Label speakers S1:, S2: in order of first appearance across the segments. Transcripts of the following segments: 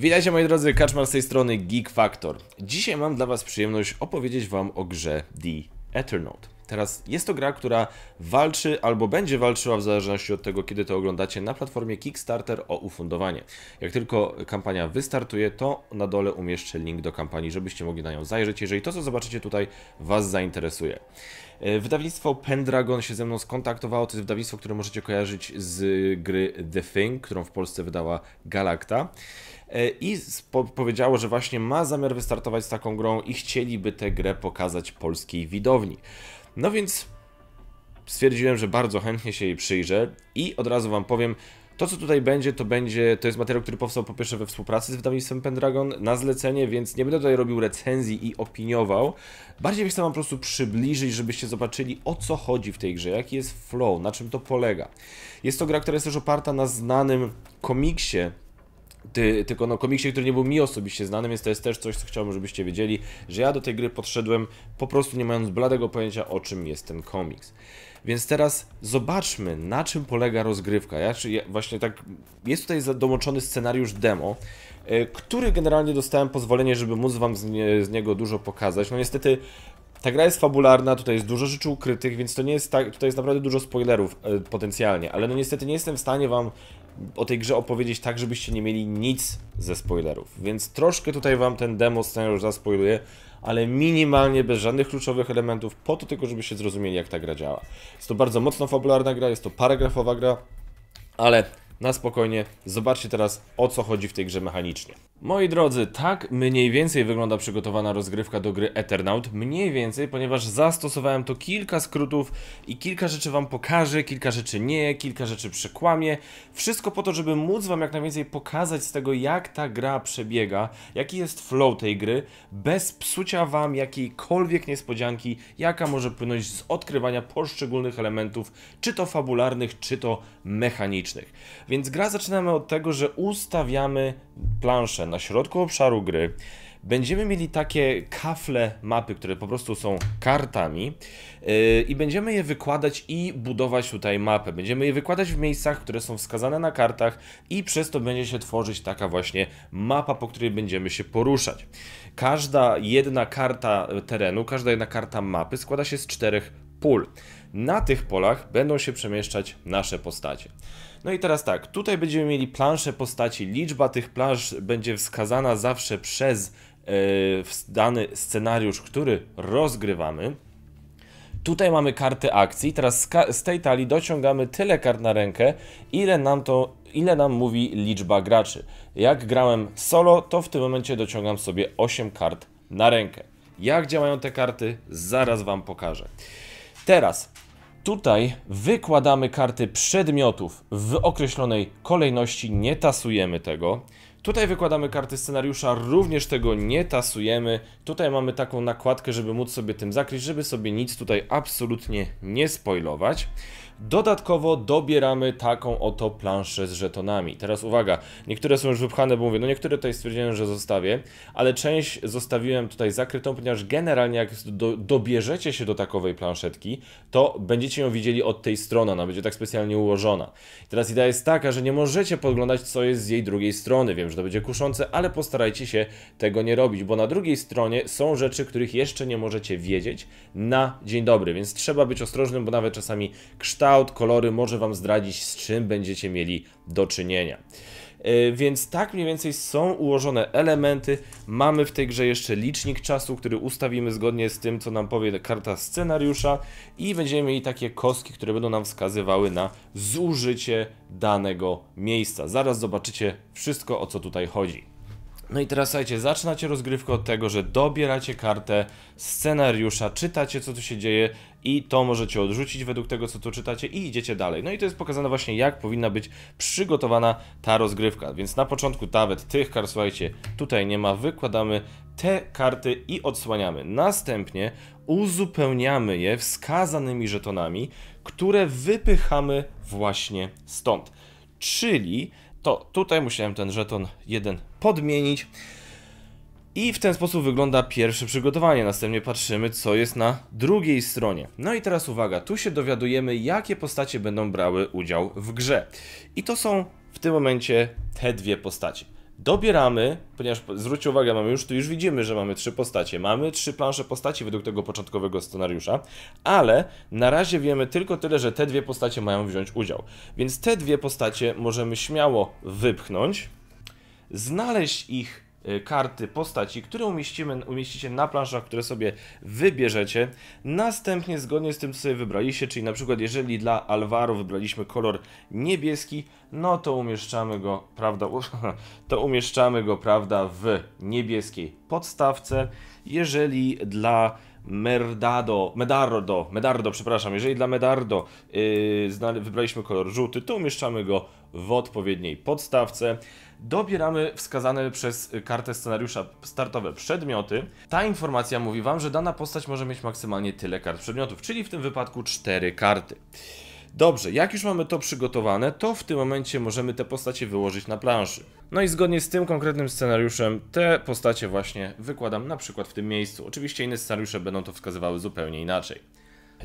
S1: Witajcie moi drodzy, Kaczmar z tej strony Geek Factor. Dzisiaj mam dla was przyjemność opowiedzieć wam o grze The Eternal. Teraz jest to gra, która walczy albo będzie walczyła w zależności od tego, kiedy to oglądacie, na platformie Kickstarter o ufundowanie. Jak tylko kampania wystartuje, to na dole umieszczę link do kampanii, żebyście mogli na nią zajrzeć, jeżeli to, co zobaczycie tutaj, Was zainteresuje. E, wydawnictwo Pendragon się ze mną skontaktowało, to jest wydawnictwo, które możecie kojarzyć z gry The Thing, którą w Polsce wydała Galacta. E, i powiedziało, że właśnie ma zamiar wystartować z taką grą i chcieliby tę grę pokazać polskiej widowni. No więc stwierdziłem, że bardzo chętnie się jej przyjrzę i od razu wam powiem, to, co tutaj będzie, to będzie, to jest materiał, który powstał po pierwsze we współpracy z wydawnictwem Pendragon na zlecenie, więc nie będę tutaj robił recenzji i opiniował. Bardziej chcę wam po prostu przybliżyć, żebyście zobaczyli o co chodzi w tej grze, jaki jest flow, na czym to polega. Jest to gra, która jest też oparta na znanym komiksie ty, tylko no komiksie, który nie był mi osobiście znany, więc to jest też coś, co chciałbym, żebyście wiedzieli, że ja do tej gry podszedłem po prostu nie mając bladego pojęcia o czym jest ten komiks. Więc teraz zobaczmy, na czym polega rozgrywka. Ja, ja właśnie tak, jest tutaj dołączony scenariusz demo, e, który generalnie dostałem pozwolenie, żeby móc wam z, nie, z niego dużo pokazać. No niestety ta gra jest fabularna, tutaj jest dużo rzeczy ukrytych, więc to nie jest tak, tutaj jest naprawdę dużo spoilerów e, potencjalnie, ale no niestety nie jestem w stanie wam o tej grze opowiedzieć tak, żebyście nie mieli nic ze spoilerów. Więc troszkę tutaj wam ten demo scenariusz zaspoiluję, ale minimalnie, bez żadnych kluczowych elementów, po to tylko, żebyście zrozumieli, jak ta gra działa. Jest to bardzo mocno fabularna gra, jest to paragrafowa gra, ale na spokojnie. Zobaczcie teraz o co chodzi w tej grze mechanicznie. Moi drodzy, tak mniej więcej wygląda przygotowana rozgrywka do gry Eternaut. Mniej więcej, ponieważ zastosowałem to kilka skrótów i kilka rzeczy Wam pokażę, kilka rzeczy nie, kilka rzeczy przekłamie Wszystko po to, żeby móc Wam jak najwięcej pokazać z tego, jak ta gra przebiega, jaki jest flow tej gry, bez psucia Wam jakiejkolwiek niespodzianki, jaka może płynąć z odkrywania poszczególnych elementów, czy to fabularnych, czy to mechanicznych. Więc gra zaczynamy od tego, że ustawiamy planszę na środku obszaru gry. Będziemy mieli takie kafle mapy, które po prostu są kartami yy, i będziemy je wykładać i budować tutaj mapę. Będziemy je wykładać w miejscach, które są wskazane na kartach i przez to będzie się tworzyć taka właśnie mapa, po której będziemy się poruszać. Każda jedna karta terenu, każda jedna karta mapy składa się z czterech pól. Na tych polach będą się przemieszczać nasze postacie. No i teraz tak, tutaj będziemy mieli plansze postaci, liczba tych plansz będzie wskazana zawsze przez yy, dany scenariusz, który rozgrywamy. Tutaj mamy karty akcji, teraz z, z tej talii dociągamy tyle kart na rękę, ile nam to ile nam mówi liczba graczy. Jak grałem solo, to w tym momencie dociągam sobie 8 kart na rękę. Jak działają te karty, zaraz Wam pokażę. Teraz tutaj wykładamy karty przedmiotów w określonej kolejności, nie tasujemy tego. Tutaj wykładamy karty scenariusza, również tego nie tasujemy. Tutaj mamy taką nakładkę, żeby móc sobie tym zakryć, żeby sobie nic tutaj absolutnie nie spoilować. Dodatkowo dobieramy taką oto planszę z żetonami. Teraz uwaga, niektóre są już wypchane, bo mówię, no niektóre tutaj stwierdziłem, że zostawię, ale część zostawiłem tutaj zakrytą, ponieważ generalnie jak do, dobierzecie się do takowej planszetki, to będziecie ją widzieli od tej strony, ona będzie tak specjalnie ułożona. teraz idea jest taka, że nie możecie podglądać co jest z jej drugiej strony, wiem, że to będzie kuszące, ale postarajcie się tego nie robić, bo na drugiej stronie są rzeczy, których jeszcze nie możecie wiedzieć na dzień dobry, więc trzeba być ostrożnym, bo nawet czasami kształt kształt, kolory może Wam zdradzić, z czym będziecie mieli do czynienia. E, więc tak mniej więcej są ułożone elementy. Mamy w tej grze jeszcze licznik czasu, który ustawimy zgodnie z tym, co nam powie karta scenariusza i będziemy mieli takie kostki, które będą nam wskazywały na zużycie danego miejsca. Zaraz zobaczycie wszystko, o co tutaj chodzi. No i teraz słuchajcie, zaczynacie rozgrywkę od tego, że dobieracie kartę scenariusza, czytacie co tu się dzieje i to możecie odrzucić według tego co tu czytacie i idziecie dalej. No i to jest pokazane właśnie jak powinna być przygotowana ta rozgrywka. Więc na początku nawet tych kart, słuchajcie, tutaj nie ma, wykładamy te karty i odsłaniamy. Następnie uzupełniamy je wskazanymi żetonami, które wypychamy właśnie stąd. Czyli to tutaj musiałem ten żeton jeden podmienić. I w ten sposób wygląda pierwsze przygotowanie. Następnie patrzymy, co jest na drugiej stronie. No i teraz uwaga, tu się dowiadujemy, jakie postacie będą brały udział w grze. I to są w tym momencie te dwie postacie. Dobieramy, ponieważ zwróćcie uwagę, mamy już tu już widzimy, że mamy trzy postacie. Mamy trzy plansze postaci według tego początkowego scenariusza, ale na razie wiemy tylko tyle, że te dwie postacie mają wziąć udział. Więc te dwie postacie możemy śmiało wypchnąć, znaleźć ich Y, karty postaci, które umieścimy, umieścicie na planszach, które sobie wybierzecie. Następnie zgodnie z tym, co sobie wybraliście, czyli na przykład jeżeli dla Alvaro wybraliśmy kolor niebieski, no to umieszczamy go, prawda, to umieszczamy go, prawda, w niebieskiej podstawce. Jeżeli dla Merdado, Medardo, Medardo, przepraszam, jeżeli dla Medardo yy, wybraliśmy kolor żółty, to umieszczamy go w odpowiedniej podstawce dobieramy wskazane przez kartę scenariusza startowe przedmioty. Ta informacja mówi Wam, że dana postać może mieć maksymalnie tyle kart przedmiotów, czyli w tym wypadku 4 karty. Dobrze, jak już mamy to przygotowane, to w tym momencie możemy te postacie wyłożyć na planszy. No i zgodnie z tym konkretnym scenariuszem te postacie właśnie wykładam na przykład w tym miejscu. Oczywiście inne scenariusze będą to wskazywały zupełnie inaczej.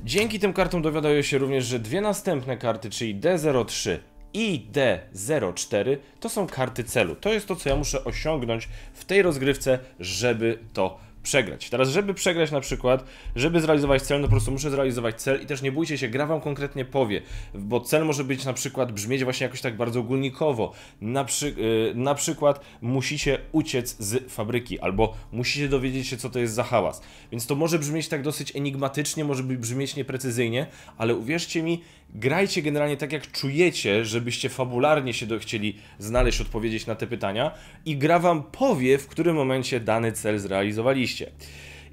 S1: Dzięki tym kartom dowiaduję się również, że dwie następne karty, czyli D03 ID04 to są karty celu. To jest to, co ja muszę osiągnąć w tej rozgrywce, żeby to przegrać. Teraz, żeby przegrać na przykład, żeby zrealizować cel, no po prostu muszę zrealizować cel i też nie bójcie się, gra wam konkretnie powie, bo cel może być na przykład, brzmieć właśnie jakoś tak bardzo ogólnikowo, na, przy, y, na przykład musicie uciec z fabryki, albo musicie dowiedzieć się, co to jest za hałas. Więc to może brzmieć tak dosyć enigmatycznie, może brzmieć nieprecyzyjnie, ale uwierzcie mi, grajcie generalnie tak, jak czujecie, żebyście fabularnie się chcieli znaleźć, odpowiedzieć na te pytania i gra wam powie, w którym momencie dany cel zrealizowaliście.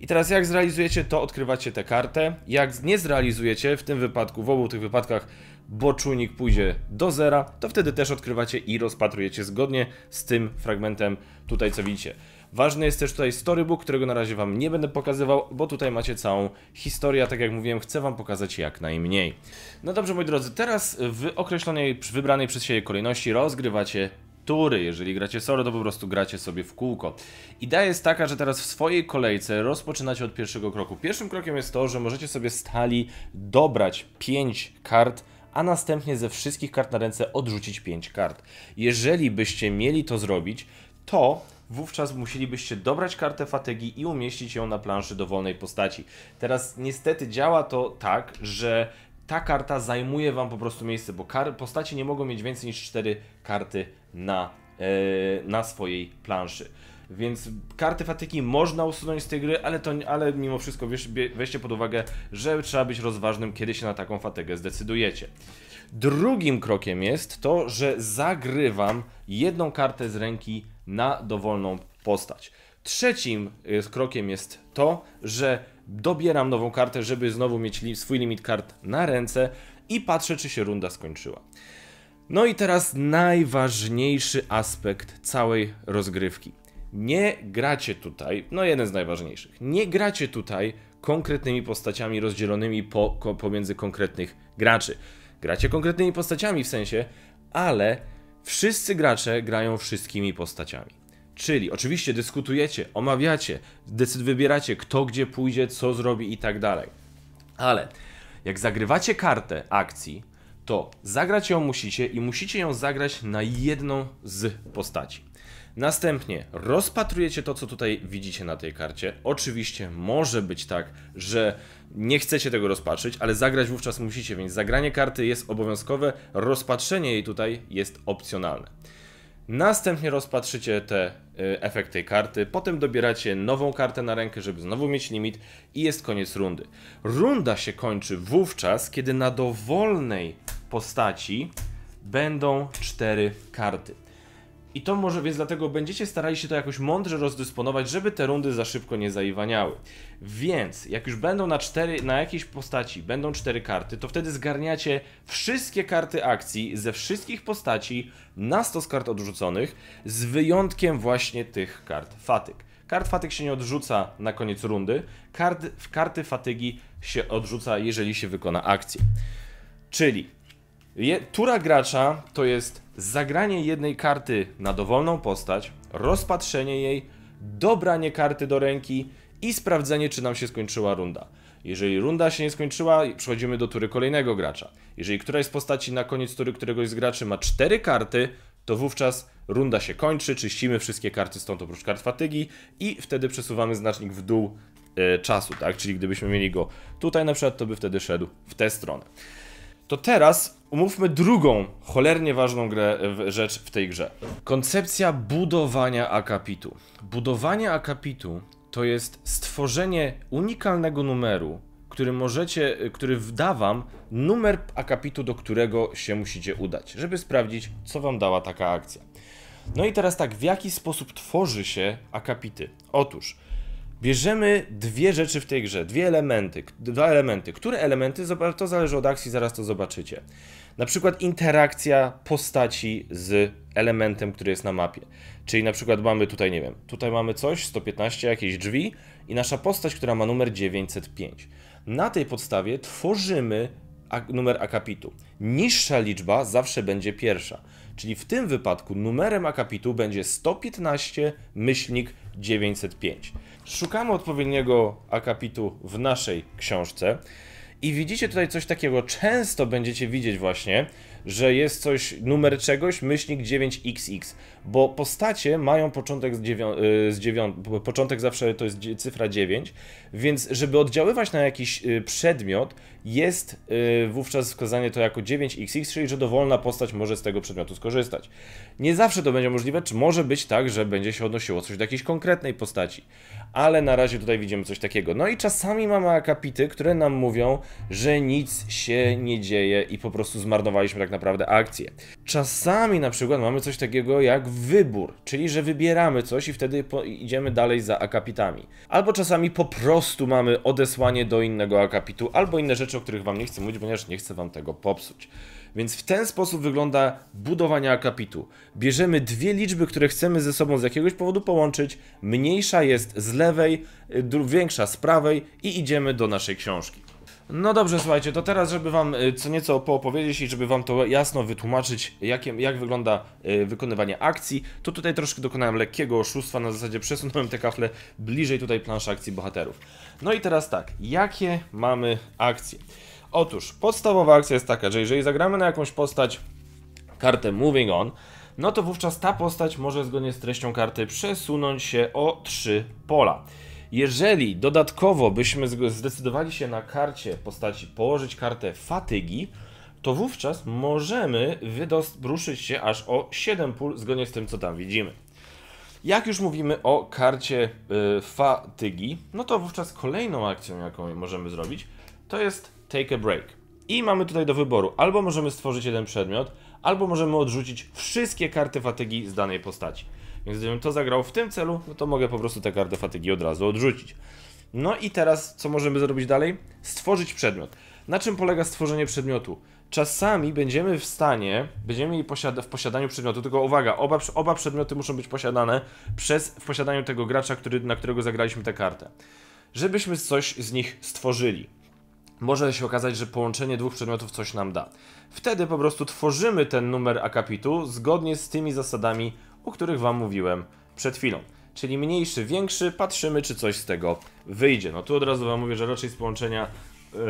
S1: I teraz jak zrealizujecie, to odkrywacie tę kartę. Jak nie zrealizujecie, w tym wypadku, w obu tych wypadkach, bo czujnik pójdzie do zera, to wtedy też odkrywacie i rozpatrujecie zgodnie z tym fragmentem tutaj, co widzicie. Ważny jest też tutaj storybook, którego na razie Wam nie będę pokazywał, bo tutaj macie całą historię, tak jak mówiłem, chcę Wam pokazać jak najmniej. No dobrze, moi drodzy, teraz w określonej, wybranej przez siebie kolejności rozgrywacie tury. Jeżeli gracie solo, to po prostu gracie sobie w kółko. Idea jest taka, że teraz w swojej kolejce rozpoczynacie od pierwszego kroku. Pierwszym krokiem jest to, że możecie sobie stali dobrać 5 kart a następnie ze wszystkich kart na ręce odrzucić 5 kart. Jeżeli byście mieli to zrobić, to wówczas musielibyście dobrać kartę fatygi i umieścić ją na planszy dowolnej postaci. Teraz niestety działa to tak, że ta karta zajmuje wam po prostu miejsce, bo kar- postaci nie mogą mieć więcej niż 4 karty na, yy, na swojej planszy. Więc karty fatyki można usunąć z tej gry, ale, to, ale mimo wszystko weź, weźcie pod uwagę, że trzeba być rozważnym, kiedy się na taką fatygę zdecydujecie. Drugim krokiem jest to, że zagrywam jedną kartę z ręki na dowolną postać. Trzecim e, krokiem jest to, że dobieram nową kartę, żeby znowu mieć swój limit kart na ręce i patrzę, czy się runda skończyła. No i teraz najważniejszy aspekt całej rozgrywki. Nie gracie tutaj, no jeden z najważniejszych, nie gracie tutaj konkretnymi postaciami rozdzielonymi po, pomiędzy konkretnych graczy. Gracie konkretnymi postaciami w sensie, ale Wszyscy gracze grają wszystkimi postaciami. Czyli oczywiście dyskutujecie, omawiacie, decyd wybieracie kto gdzie pójdzie, co zrobi i tak dalej. Ale jak zagrywacie kartę akcji, to zagrać ją musicie i musicie ją zagrać na jedną z postaci. Następnie rozpatrujecie to, co tutaj widzicie na tej karcie. Oczywiście może być tak, że nie chcecie tego rozpatrzyć, ale zagrać wówczas musicie, więc zagranie karty jest obowiązkowe, rozpatrzenie jej tutaj jest opcjonalne. Następnie rozpatrzycie te y, efekt tej karty, potem dobieracie nową kartę na rękę, żeby znowu mieć limit i jest koniec rundy. Runda się kończy wówczas, kiedy na dowolnej postaci będą cztery karty. I to może, więc dlatego będziecie starali się to jakoś mądrze rozdysponować, żeby te rundy za szybko nie zaiwaniały. Więc, jak już będą na, cztery, na jakiejś postaci, będą cztery karty, to wtedy zgarniacie wszystkie karty akcji ze wszystkich postaci na stos kart odrzuconych, z wyjątkiem właśnie tych kart fatyk. Kart fatyk się nie odrzuca na koniec rundy, kart, karty fatygi się odrzuca, jeżeli się wykona akcję. Czyli je, tura gracza to jest zagranie jednej karty na dowolną postać, rozpatrzenie jej, dobranie karty do ręki i sprawdzenie, czy nam się skończyła runda. Jeżeli runda się nie skończyła, przechodzimy do tury kolejnego gracza. Jeżeli któraś z postaci na koniec tury któregoś z graczy ma cztery karty, to wówczas runda się kończy, czyścimy wszystkie karty stąd oprócz kart fatygi i wtedy przesuwamy znacznik w dół e, czasu, tak? Czyli gdybyśmy mieli go tutaj na przykład, to by wtedy szedł w tę stronę. To teraz Umówmy drugą, cholernie ważną grę, e, rzecz w tej grze. Koncepcja budowania akapitu. Budowanie akapitu to jest stworzenie unikalnego numeru, który możecie, e, który wam numer akapitu, do którego się musicie udać, żeby sprawdzić, co wam dała taka akcja. No i teraz tak, w jaki sposób tworzy się akapity? Otóż bierzemy dwie rzeczy w tej grze, dwie elementy, dwa elementy. Które elementy? To zależy od akcji, zaraz to zobaczycie. Na przykład interakcja postaci z elementem, który jest na mapie. Czyli na przykład mamy tutaj, nie wiem, tutaj mamy coś, 115, jakieś drzwi i nasza postać, która ma numer 905. Na tej podstawie tworzymy numer akapitu. Niższa liczba zawsze będzie pierwsza. Czyli w tym wypadku numerem akapitu będzie 115 myślnik 905. Szukamy odpowiedniego akapitu w naszej książce. I widzicie tutaj coś takiego, często będziecie widzieć właśnie, że jest coś, numer czegoś, myślnik 9XX bo postacie mają początek, z dziewią- y, z dziewią- początek zawsze to jest cyfra 9, więc żeby oddziaływać na jakiś y, przedmiot, jest y, wówczas wskazanie to jako 9xx, czyli że dowolna postać może z tego przedmiotu skorzystać. Nie zawsze to będzie możliwe, czy może być tak, że będzie się odnosiło coś do jakiejś konkretnej postaci, ale na razie tutaj widzimy coś takiego. No i czasami mamy akapity, które nam mówią, że nic się nie dzieje i po prostu zmarnowaliśmy tak naprawdę akcję. Czasami na przykład mamy coś takiego jak wybór, czyli że wybieramy coś i wtedy idziemy dalej za akapitami. Albo czasami po prostu mamy odesłanie do innego akapitu, albo inne rzeczy, o których wam nie chcę mówić, ponieważ nie chcę wam tego popsuć. Więc w ten sposób wygląda budowanie akapitu. Bierzemy dwie liczby, które chcemy ze sobą z jakiegoś powodu połączyć, mniejsza jest z lewej, y, większa z prawej i idziemy do naszej książki. No dobrze, słuchajcie, to teraz, żeby wam y, co nieco poopowiedzieć i żeby wam to jasno wytłumaczyć, jak, jak wygląda y, wykonywanie akcji, to tutaj troszkę dokonałem lekkiego oszustwa, na zasadzie przesunąłem te kafle bliżej tutaj planszy akcji bohaterów. No i teraz tak, jakie mamy akcje? Otóż, podstawowa akcja jest taka, że jeżeli zagramy na jakąś postać kartę Moving On, no to wówczas ta postać może zgodnie z treścią karty przesunąć się o 3 pola. Jeżeli dodatkowo byśmy zdecydowali się na karcie postaci położyć kartę fatygi, to wówczas możemy wydospruszyć się aż o 7 pól zgodnie z tym, co tam widzimy. Jak już mówimy o karcie y, fatygi, no to wówczas kolejną akcją, jaką możemy zrobić, to jest take a break. I mamy tutaj do wyboru, albo możemy stworzyć jeden przedmiot, albo możemy odrzucić wszystkie karty fatygi z danej postaci. Więc gdybym to zagrał w tym celu, no to mogę po prostu tę kartę fatygi od razu odrzucić. No i teraz, co możemy zrobić dalej? Stworzyć przedmiot. Na czym polega stworzenie przedmiotu? Czasami będziemy w stanie, będziemy w posiadaniu przedmiotu, tylko uwaga, oba, oba przedmioty muszą być posiadane przez w posiadaniu tego gracza, który, na którego zagraliśmy tę kartę. Żebyśmy coś z nich stworzyli. Może się okazać, że połączenie dwóch przedmiotów coś nam da. Wtedy po prostu tworzymy ten numer akapitu zgodnie z tymi zasadami, o których wam mówiłem przed chwilą. Czyli mniejszy, większy, patrzymy czy coś z tego wyjdzie. No tu od razu wam mówię, że raczej z połączenia yy,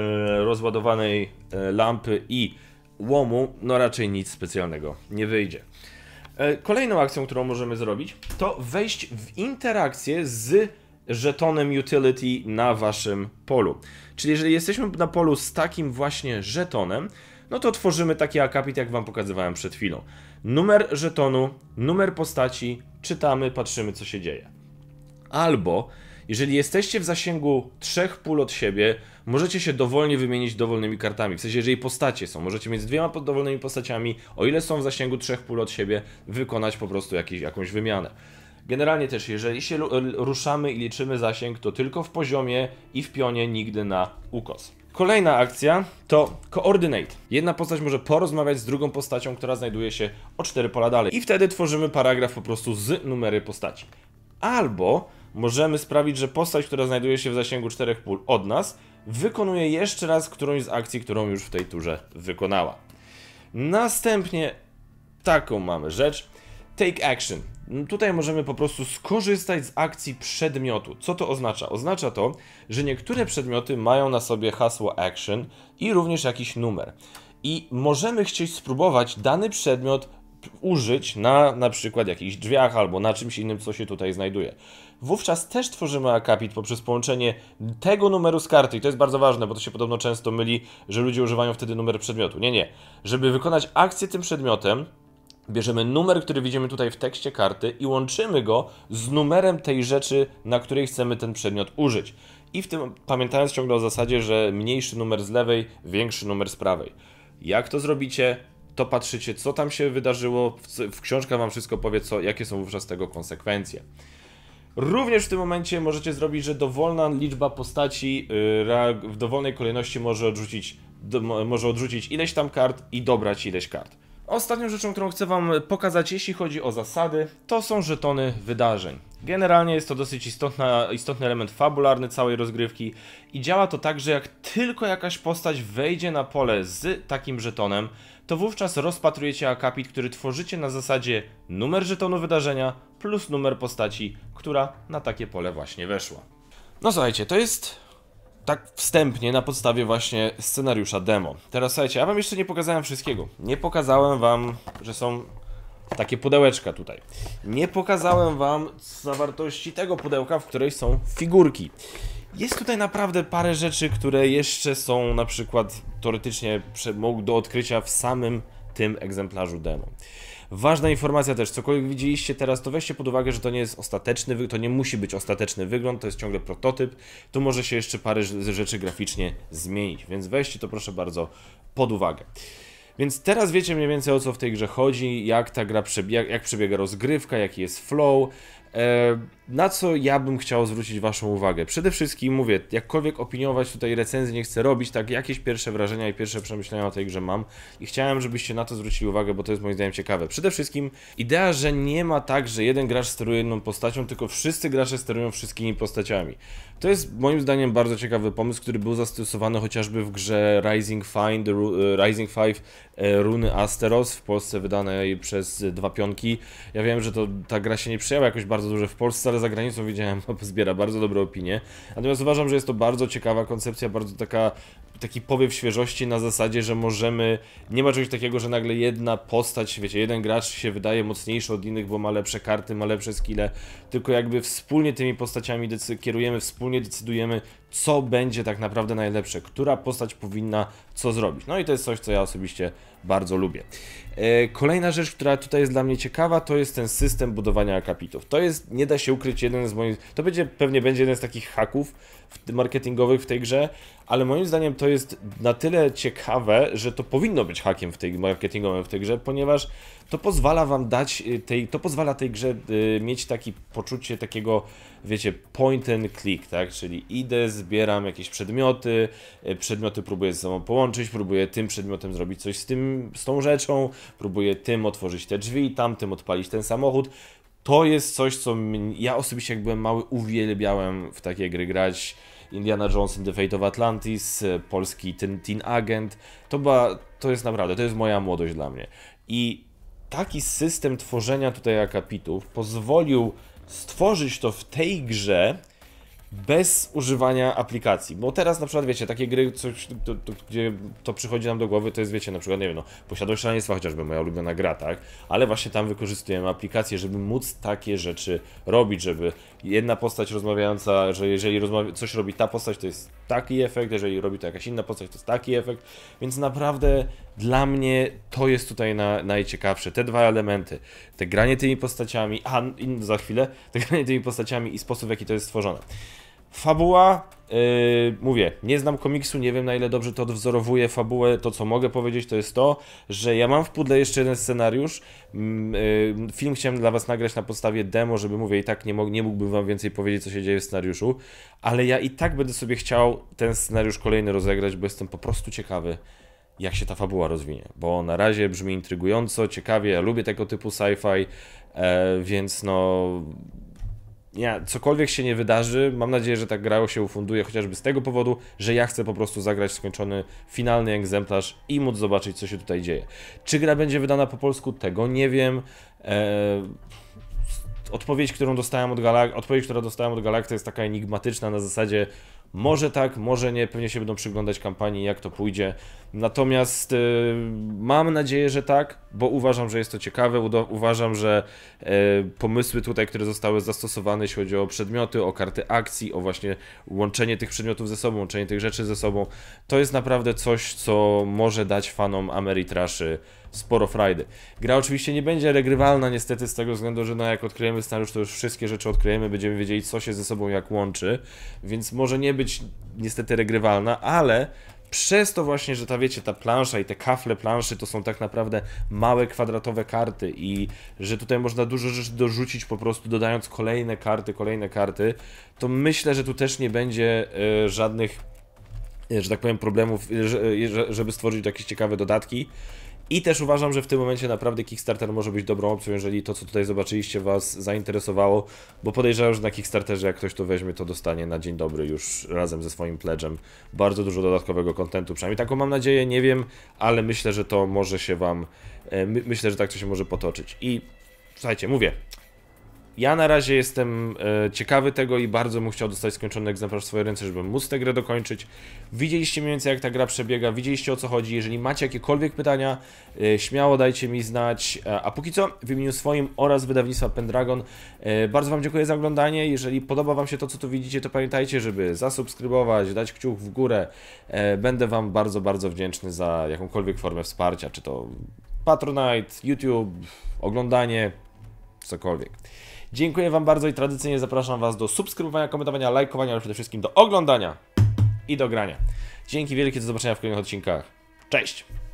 S1: rozładowanej yy, lampy i łomu, no raczej nic specjalnego nie wyjdzie. E, kolejną akcją, którą możemy zrobić, to wejść w interakcję z żetonem utility na waszym polu. Czyli jeżeli jesteśmy na polu z takim właśnie żetonem, no to tworzymy taki akapit, jak wam pokazywałem przed chwilą numer żetonu, numer postaci, czytamy, patrzymy co się dzieje. Albo, jeżeli jesteście w zasięgu trzech pól od siebie, możecie się dowolnie wymienić dowolnymi kartami. W sensie, jeżeli postacie są, możecie mieć dwiema dowolnymi postaciami, o ile są w zasięgu trzech pól od siebie, wykonać po prostu jakiś, jakąś wymianę. Generalnie też, jeżeli się ruszamy i liczymy zasięg, to tylko w poziomie i w pionie, nigdy na ukos. Kolejna akcja to Coordinate. Jedna postać może porozmawiać z drugą postacią, która znajduje się o 4 pola dalej. I wtedy tworzymy paragraf po prostu z numery postaci. Albo możemy sprawić, że postać, która znajduje się w zasięgu 4 pól od nas, wykonuje jeszcze raz którąś z akcji, którą już w tej turze wykonała. Następnie taką mamy rzecz. Take action. Tutaj możemy po prostu skorzystać z akcji przedmiotu. Co to oznacza? Oznacza to, że niektóre przedmioty mają na sobie hasło action i również jakiś numer. I możemy chcieć spróbować dany przedmiot użyć na na przykład jakichś drzwiach albo na czymś innym, co się tutaj znajduje. Wówczas też tworzymy akapit poprzez połączenie tego numeru z karty i to jest bardzo ważne, bo to się podobno często myli, że ludzie używają wtedy numer przedmiotu. Nie, nie. Żeby wykonać akcję tym przedmiotem, bierzemy numer, który widzimy tutaj w tekście karty i łączymy go z numerem tej rzeczy, na której chcemy ten przedmiot użyć. I w tym pamiętając ciągle o zasadzie, że mniejszy numer z lewej, większy numer z prawej. Jak to zrobicie? To patrzycie, co tam się wydarzyło, w, książka wam wszystko powie, co, jakie są wówczas tego konsekwencje. Również w tym momencie możecie zrobić, że dowolna liczba postaci y, w dowolnej kolejności może odrzucić, może odrzucić ileś tam kart i dobrać ileś kart. Ostatnią rzeczą, którą chcę Wam pokazać, jeśli chodzi o zasady, to są żetony wydarzeń. Generalnie jest to dosyć istotna, istotny element fabularny całej rozgrywki i działa to tak, że jak tylko jakaś postać wejdzie na pole z takim żetonem, to wówczas rozpatrujecie akapit, który tworzycie na zasadzie numer żetonu wydarzenia plus numer postaci, która na takie pole właśnie weszła. No słuchajcie, to jest tak wstępnie na podstawie właśnie scenariusza demo. Teraz słuchajcie, ja wam jeszcze nie pokazałem wszystkiego. Nie pokazałem wam, że są takie pudełeczka tutaj. Nie pokazałem wam zawartości tego pudełka, w której są figurki. Jest tutaj naprawdę parę rzeczy, które jeszcze są na przykład teoretycznie do odkrycia w samym tym egzemplarzu demo. Ważna informacja też, cokolwiek widzieliście teraz, to weźcie pod uwagę, że to nie jest ostateczny, to nie musi być ostateczny wygląd, to jest ciągle prototyp, tu może się jeszcze parę rzeczy graficznie zmienić, więc weźcie to proszę bardzo pod uwagę. Więc teraz wiecie mniej więcej o co w tej grze chodzi, jak ta gra przebiega, jak przebiega rozgrywka, jaki jest flow. Eee, na co ja bym chciał zwrócić Waszą uwagę? Przede wszystkim mówię, jakkolwiek opiniować tutaj recenzję, nie chcę robić, tak jakieś pierwsze wrażenia i pierwsze przemyślenia o tej grze mam i chciałem, żebyście na to zwrócili uwagę, bo to jest moim zdaniem ciekawe. Przede wszystkim idea, że nie ma tak, że jeden gracz steruje jedną postacią, tylko wszyscy gracze sterują wszystkimi postaciami. To jest moim zdaniem bardzo ciekawy pomysł, który był zastosowany chociażby w grze Rising, Find, e, Rising Five e, Runy Asteros w Polsce wydanej przez dwa pionki. Ja wiem, że to, ta gra się nie przejęła jakoś bardzo dużo w Polsce, ale za granicą widziałem, zbiera bardzo dobre opinie. Natomiast uważam, że jest to bardzo ciekawa koncepcja, bardzo taka, taki powiew świeżości na zasadzie, że możemy, nie ma czegoś takiego, że nagle jedna postać, wiecie, jeden gracz się wydaje mocniejszy od innych, bo ma lepsze karty, ma lepsze skille, tylko jakby wspólnie tymi postaciami kierujemy, wspólnie decydujemy, co będzie tak naprawdę najlepsze, która postać powinna co zrobić. No i to jest coś, co ja osobiście bardzo lubię. E, kolejna rzecz, która tutaj jest dla mnie ciekawa, to jest ten system budowania akapitów. To jest, nie da się ukryć, jeden z moich, to będzie, pewnie będzie jeden z takich haków marketingowych w tej grze, ale moim zdaniem to jest na tyle ciekawe, że to powinno być hakiem w tej marketingowym w tej grze, ponieważ to pozwala wam dać y, tej, to pozwala tej grze y, mieć takie poczucie takiego, wiecie, point and click, tak? Czyli idę, zbieram jakieś przedmioty, y, przedmioty próbuję ze sobą połączyć, próbuję tym przedmiotem zrobić coś z tym, z tą rzeczą, próbuję tym otworzyć te drzwi, tamtym odpalić ten samochód. To jest coś, co ja osobiście jak byłem mały uwielbiałem w takie gry grać. Indiana Jones and the Fate of Atlantis, y, polski Teen, teen Agent. To, była, to jest naprawdę, to jest moja młodość dla mnie. I taki system tworzenia tutaj akapitów pozwolił stworzyć to w tej grze, bez używania aplikacji. Bo teraz na przykład, wiecie, takie gry, coś, to, to, gdzie to przychodzi nam do głowy, to jest, wiecie, na przykład, nie wiem, no, Posiadłość Szaleństwa chociażby, moja ulubiona gra, tak? Ale właśnie tam wykorzystujemy aplikacje, żeby móc takie rzeczy robić, żeby jedna postać rozmawiająca, że jeżeli rozmawia, coś robi ta postać, to jest taki efekt, jeżeli robi to jakaś inna postać, to jest taki efekt, więc naprawdę dla mnie to jest tutaj na, najciekawsze, te dwa elementy, te granie tymi postaciami, a za chwilę, te granie tymi postaciami i sposób, w jaki to jest stworzone. Fabuła, Yy, mówię, nie znam komiksu, nie wiem na ile dobrze to odwzorowuje fabułę. To, co mogę powiedzieć, to jest to, że ja mam w pudle jeszcze jeden scenariusz. Mm, yy, film chciałem dla Was nagrać na podstawie demo, żeby mówię, i tak nie, mógł, nie mógłbym Wam więcej powiedzieć, co się dzieje w scenariuszu, ale ja i tak będę sobie chciał ten scenariusz kolejny rozegrać, bo jestem po prostu ciekawy. Jak się ta fabuła rozwinie, bo na razie brzmi intrygująco, ciekawie, ja lubię tego typu sci-fi, yy, więc no ja, cokolwiek się nie wydarzy, mam nadzieję, że ta gra się ufunduje chociażby z tego powodu, że ja chcę po prostu zagrać skończony finalny egzemplarz i móc zobaczyć, co się tutaj dzieje. Czy gra będzie wydana po polsku? Tego nie wiem. Eee odpowiedź, którą dostałem od Galak odpowiedź, która dostałem od Galakty jest taka enigmatyczna na zasadzie może tak, może nie, pewnie się będą przyglądać kampanii, jak to pójdzie. Natomiast y, mam nadzieję, że tak, bo uważam, że jest to ciekawe. uważam, że e, pomysły tutaj, które zostały zastosowane, jeśli chodzi o przedmioty, o karty akcji, o właśnie łączenie tych przedmiotów ze sobą, łączenie tych rzeczy ze sobą, to jest naprawdę coś, co może dać fanom Ameritraszy. Yy, sporo frajdy. Gra oczywiście nie będzie regrywalna niestety z tego względu, że no jak odkryjemy scenariusz, to już wszystkie rzeczy odkryjemy, będziemy wiedzieli co się ze sobą jak łączy, więc może nie być niestety regrywalna, ale przez to właśnie, że ta wiecie, ta plansza i te kafle planszy to są tak naprawdę małe kwadratowe karty i że tutaj można dużo rzeczy dorzucić po prostu dodając kolejne karty, kolejne karty, to myślę, że tu też nie będzie y, żadnych, e, że tak powiem, problemów, e, żeby stworzyć jakieś ciekawe dodatki. I też uważam, że w tym momencie naprawdę Kickstarter może być dobrą opcją, jeżeli to, co tutaj zobaczyliście, Was zainteresowało, bo podejrzewam, że na Kickstarterze, jak ktoś to weźmie, to dostanie na dzień dobry już razem ze swoim pledżem bardzo dużo dodatkowego kontentu. Przynajmniej taką mam nadzieję, nie wiem, ale myślę, że to może się Wam, e, my, myślę, że tak to się może potoczyć. I słuchajcie, mówię, ja na razie jestem e, ciekawy tego i bardzo bym chciał dostać skończony egzemplarz w swoje ręce, żebym móc tę grę dokończyć. Widzieliście mniej więcej jak ta gra przebiega, widzieliście o co chodzi. Jeżeli macie jakiekolwiek pytania, e, śmiało dajcie mi znać. E, a, póki co w imieniu swoim oraz wydawnictwa Pendragon bardzo Wam dziękuję za oglądanie. Jeżeli podoba Wam się to, co tu widzicie, to pamiętajcie, żeby zasubskrybować, dać kciuk w górę. będę Wam bardzo, bardzo wdzięczny za jakąkolwiek formę wsparcia, czy to Patronite, YouTube, oglądanie, cokolwiek. Dziękuję Wam bardzo i tradycyjnie zapraszam Was do subskrybowania, komentowania, lajkowania, ale przede wszystkim do oglądania i do grania. Dzięki wielkie, do zobaczenia w kolejnych odcinkach. Cześć!